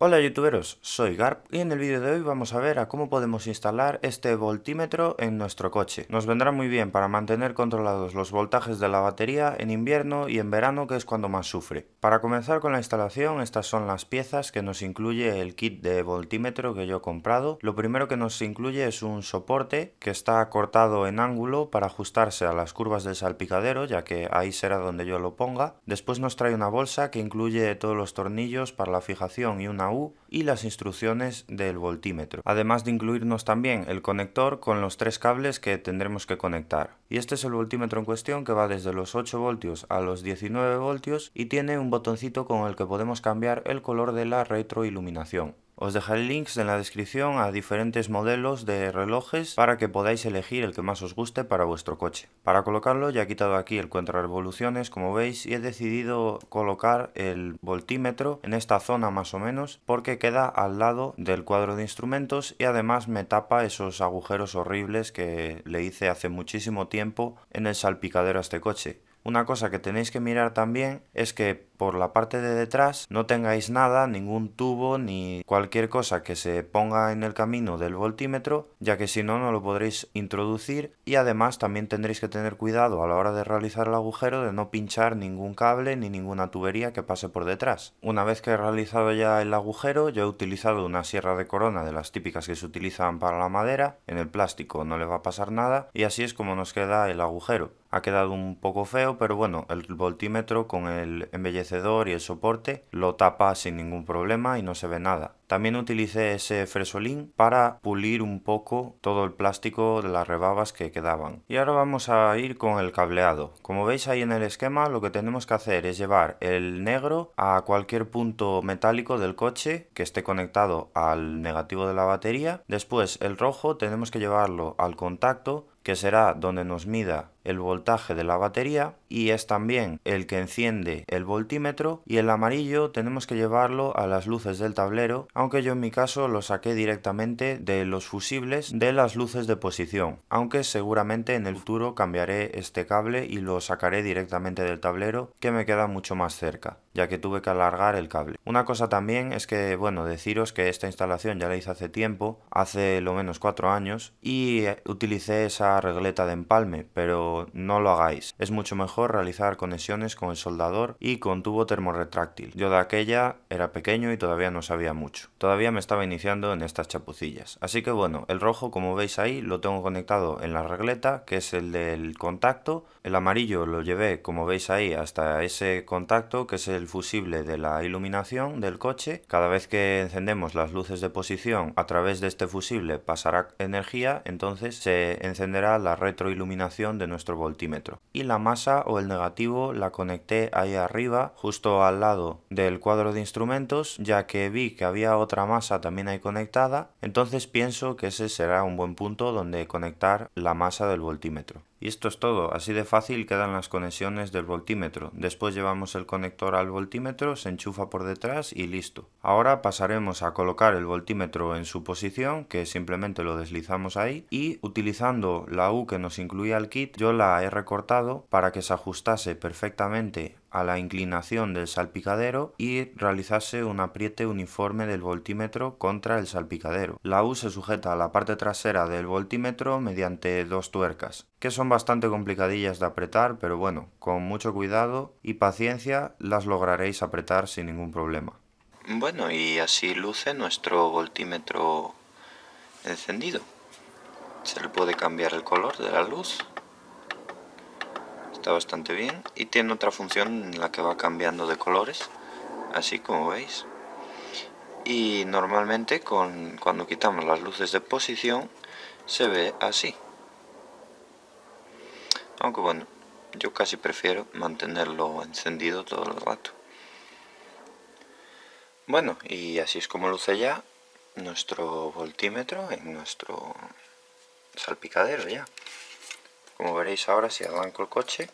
Hola youtuberos, soy Garp y en el vídeo de hoy vamos a ver a cómo podemos instalar este voltímetro en nuestro coche. Nos vendrá muy bien para mantener controlados los voltajes de la batería en invierno y en verano que es cuando más sufre. Para comenzar con la instalación estas son las piezas que nos incluye el kit de voltímetro que yo he comprado. Lo primero que nos incluye es un soporte que está cortado en ángulo para ajustarse a las curvas del salpicadero ya que ahí será donde yo lo ponga. Después nos trae una bolsa que incluye todos los tornillos para la fijación y una y las instrucciones del voltímetro, además de incluirnos también el conector con los tres cables que tendremos que conectar. Y este es el voltímetro en cuestión que va desde los 8 voltios a los 19 voltios y tiene un botoncito con el que podemos cambiar el color de la retroiluminación. Os dejaré links en la descripción a diferentes modelos de relojes para que podáis elegir el que más os guste para vuestro coche. Para colocarlo ya he quitado aquí el cuenta revoluciones como veis y he decidido colocar el voltímetro en esta zona más o menos porque queda al lado del cuadro de instrumentos y además me tapa esos agujeros horribles que le hice hace muchísimo tiempo en el salpicadero a este coche. Una cosa que tenéis que mirar también es que por la parte de detrás no tengáis nada, ningún tubo ni cualquier cosa que se ponga en el camino del voltímetro, ya que si no, no lo podréis introducir y además también tendréis que tener cuidado a la hora de realizar el agujero de no pinchar ningún cable ni ninguna tubería que pase por detrás. Una vez que he realizado ya el agujero, yo he utilizado una sierra de corona de las típicas que se utilizan para la madera, en el plástico no le va a pasar nada y así es como nos queda el agujero. Ha quedado un poco feo, pero bueno, el voltímetro con el embellecimiento y el soporte lo tapa sin ningún problema y no se ve nada. También utilicé ese fresolín para pulir un poco todo el plástico de las rebabas que quedaban. Y ahora vamos a ir con el cableado. Como veis ahí en el esquema lo que tenemos que hacer es llevar el negro a cualquier punto metálico del coche que esté conectado al negativo de la batería. Después el rojo tenemos que llevarlo al contacto que será donde nos mida el voltaje de la batería y es también el que enciende el voltímetro y el amarillo tenemos que llevarlo a las luces del tablero aunque yo en mi caso lo saqué directamente de los fusibles de las luces de posición aunque seguramente en el futuro cambiaré este cable y lo sacaré directamente del tablero que me queda mucho más cerca ya que tuve que alargar el cable. Una cosa también es que, bueno, deciros que esta instalación ya la hice hace tiempo, hace lo menos 4 años, y eh, utilicé esa regleta de empalme, pero no lo hagáis. Es mucho mejor realizar conexiones con el soldador y con tubo termorretráctil. Yo de aquella era pequeño y todavía no sabía mucho. Todavía me estaba iniciando en estas chapucillas. Así que bueno, el rojo como veis ahí lo tengo conectado en la regleta, que es el del contacto. El amarillo lo llevé como veis ahí hasta ese contacto, que es el fusible de la iluminación del coche. Cada vez que encendemos las luces de posición a través de este fusible pasará energía, entonces se encenderá la retroiluminación de nuestro voltímetro. Y la masa o el negativo la conecté ahí arriba, justo al lado del cuadro de instrumentos, ya que vi que había otra masa también ahí conectada, entonces pienso que ese será un buen punto donde conectar la masa del voltímetro. Y esto es todo, así de fácil quedan las conexiones del voltímetro. Después llevamos el conector al voltímetro, se enchufa por detrás y listo. Ahora pasaremos a colocar el voltímetro en su posición, que simplemente lo deslizamos ahí, y utilizando la U que nos incluía el kit, yo la he recortado para que se ajustase perfectamente a la inclinación del salpicadero y realizarse un apriete uniforme del voltímetro contra el salpicadero. La U se sujeta a la parte trasera del voltímetro mediante dos tuercas, que son bastante complicadillas de apretar, pero bueno, con mucho cuidado y paciencia las lograréis apretar sin ningún problema. Bueno, y así luce nuestro voltímetro encendido. Se le puede cambiar el color de la luz bastante bien y tiene otra función en la que va cambiando de colores así como veis y normalmente con, cuando quitamos las luces de posición se ve así aunque bueno yo casi prefiero mantenerlo encendido todo el rato bueno y así es como luce ya nuestro voltímetro en nuestro salpicadero ya como veréis ahora si arranco el coche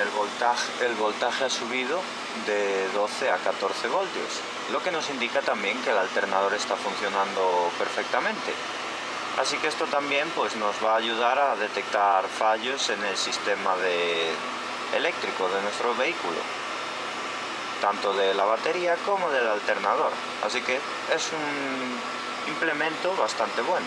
el voltaje, el voltaje ha subido de 12 a 14 voltios, lo que nos indica también que el alternador está funcionando perfectamente. Así que esto también pues, nos va a ayudar a detectar fallos en el sistema de... eléctrico de nuestro vehículo, tanto de la batería como del alternador. Así que es un implemento bastante bueno